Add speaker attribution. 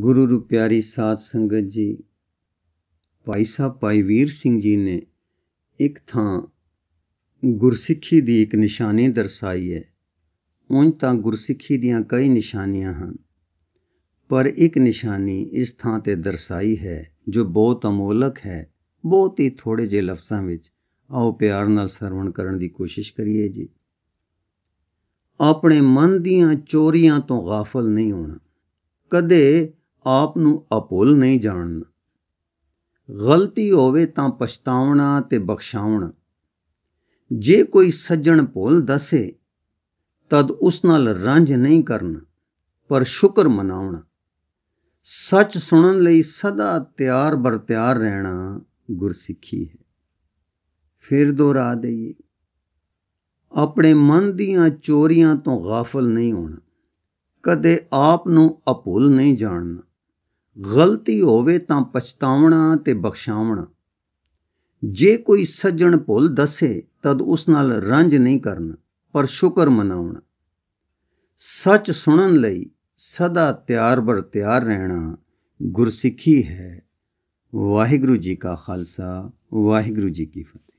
Speaker 1: ਗੁਰੂ ਰੂ ਪਿਆਰੀ ਸਾਧ ਸੰਗਤ ਜੀ ਭਾਈ ਸਾਹਿਬ ਭਾਈ ਵੀਰ ਸਿੰਘ ਜੀ ਨੇ ਇੱਕ ਥਾਂ ਗੁਰਸਿੱਖੀ ਦੀ ਇੱਕ ਨਿਸ਼ਾਨੀ ਦਰਸਾਈ ਹੈ ਉਂਝ ਤਾਂ ਗੁਰਸਿੱਖੀ ਦੀਆਂ ਕਈ ਨਿਸ਼ਾਨੀਆਂ ਹਨ ਪਰ ਇੱਕ ਨਿਸ਼ਾਨੀ ਇਸ ਥਾਂ ਤੇ ਦਰਸਾਈ ਹੈ ਜੋ ਬਹੁਤ ਅਮੋਲਕ ਹੈ ਬਹੁਤ ਹੀ ਥੋੜੇ ਜਿਹੇ ਲਫ਼ਜ਼ਾਂ ਵਿੱਚ ਆਓ ਪਿਆਰ ਨਾਲ ਸਰਵਣ ਕਰਨ ਦੀ ਕੋਸ਼ਿਸ਼ ਕਰੀਏ ਜੀ ਆਪਣੇ ਮਨ ਦੀਆਂ ਚੋਰੀਆਂ ਤੋਂ ਗਾਫਲ ਨਹੀਂ ਹੋਣਾ ਕਦੇ ਆਪ ਨੂੰ ਅਪੁੱਲ ਨਹੀਂ ਜਾਣਨਾ ਗਲਤੀ ਹੋਵੇ ਤਾਂ ਪਛਤਾਉਣਾ ਤੇ ਬਖਸ਼ਾਉਣਾ ਜੇ ਕੋਈ ਸੱਜਣ ਭੁੱਲ ਦੱਸੇ ਤਦ ਉਸ ਨਾਲ ਰੰਜ ਨਹੀਂ ਕਰਨ ਪਰ ਸ਼ੁਕਰ ਮਨਾਉਣਾ ਸੱਚ ਸੁਣਨ ਲਈ ਸਦਾ ਤਿਆਰ ਬਰ ਤਿਆਰ ਰਹਿਣਾ ਗੁਰਸਿੱਖੀ ਹੈ ਫਿਰ ਦੁਹਰਾ ਦਈਏ ਆਪਣੇ ਮਨ ਦੀਆਂ ਚੋਰੀਆਂ ਤੋਂ ਗਾਫਲ ਨਹੀਂ ਹੋਣਾ ਕਦੇ ਆਪ ਨੂੰ ਅਪੁੱਲ ਨਹੀਂ ਜਾਣਨਾ ਗਲਤੀ ਹੋਵੇ ਤਾਂ ਪਛਤਾਵਣਾ ਤੇ ਬਖਸ਼ਾਵਣਾ ਜੇ ਕੋਈ ਸੱਜਣ ਭੁੱਲ ਦੱਸੇ ਤਦ ਉਸ ਨਾਲ ਰੰਜ ਨਹੀਂ ਕਰਨਾ ਪਰ ਸ਼ੁਕਰ ਮਨਾਉਣਾ ਸੱਚ ਸੁਣਨ ਲਈ ਸਦਾ ਤਿਆਰ ਬਰ ਤਿਆਰ ਰਹਿਣਾ ਗੁਰਸਿੱਖੀ ਹੈ ਵਾਹਿਗੁਰੂ ਜੀ ਕਾ ਖਾਲਸਾ ਵਾਹਿਗੁਰੂ ਜੀ ਕੀ ਫਤਿਹ